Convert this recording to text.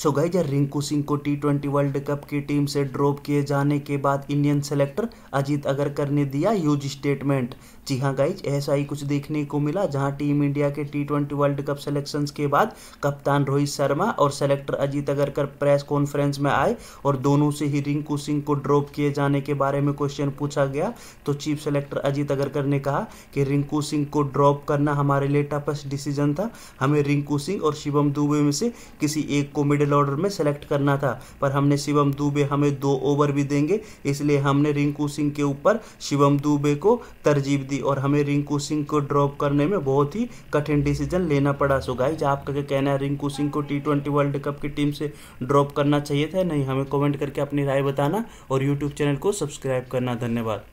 सो गई जब रिंकू सिंह को टी ट्वेंटी वर्ल्ड कप की टीम से ड्रॉप किए जाने के बाद इंडियन सेलेक्टर अजीत अगरकर ने दिया यूज स्टेटमेंट जी हाँ गाइज ऐसा ही कुछ देखने को मिला जहां टीम इंडिया के T twenty World Cup selection के बाद कप्तान रोहित शर्मा और selector Ajit Agarkar press conference में आए और दोनों से ही रिंकू सिंह को ड्रॉप किए जाने के बारे में क्वेश्चन पूछा गया तो चीफ सेलेक्टर अजीत अगरकर ने कहा कि रिंकू सिंह को ड्रॉप करना हमारे लिए टफेस्ट डिसीजन था हमें रिंकू सिंह और शिवम दुबे में से किसी एक को मिडल मिडिल ऑर्डर में सेलेक्ट करना था पर हमने शिवम दुबे हमें दो ओवर भी देंगे इसलिए हमने रिंकू सिंह के ऊपर शिवम दुबे को तरजीब दी और हमें रिंकू सिंह को ड्रॉप करने में बहुत ही कठिन डिसीजन लेना पड़ा सो गाइज आपका क्या कहना है रिंकू सिंह को टी ट्वेंटी वर्ल्ड कप की टीम से ड्रॉप करना चाहिए था नहीं हमें कॉमेंट करके अपनी राय बताना और यूट्यूब चैनल को सब्सक्राइब करना धन्यवाद